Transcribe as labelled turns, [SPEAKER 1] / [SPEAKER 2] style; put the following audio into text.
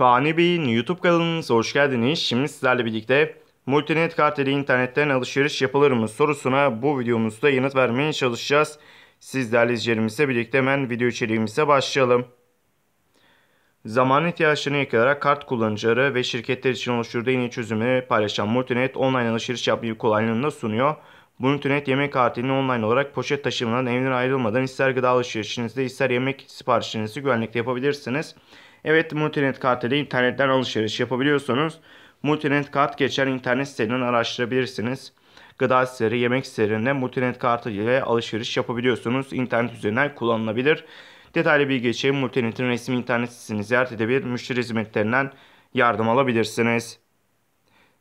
[SPEAKER 1] Fani Bey'in YouTube kanalınıza hoş geldiniz. Şimdi sizlerle birlikte Multinet kart internetten alışveriş yapılır mı sorusuna bu videomuzda yanıt vermeye çalışacağız. Sizlerle izleyicilerimizle birlikte hemen video içeriğimize başlayalım. Zaman ihtiyaçlarını yakalayarak kart kullanıcıları ve şirketler için oluşturduğu yeni çözümü paylaşan Multinet online alışveriş yapmayı kolaylığını sunuyor. Bluetooth yemek kartını online olarak poşet taşımadan evden ayrılmadan ister gıda alışverişinizde ister yemek siparişinizi güvenlikle yapabilirsiniz. Evet Multinet kart ile internetten alışveriş yapabiliyorsunuz. Multinet kart geçen internet sitesinden araştırabilirsiniz. Gıda siteleri, yemek sitelerinde Multinet kartı ile alışveriş yapabiliyorsunuz. İnternet üzerinden kullanılabilir. Detaylı bilgi için Multinet'in resmi internet sitesini ziyaret edebilir, müşteri hizmetlerinden yardım alabilirsiniz.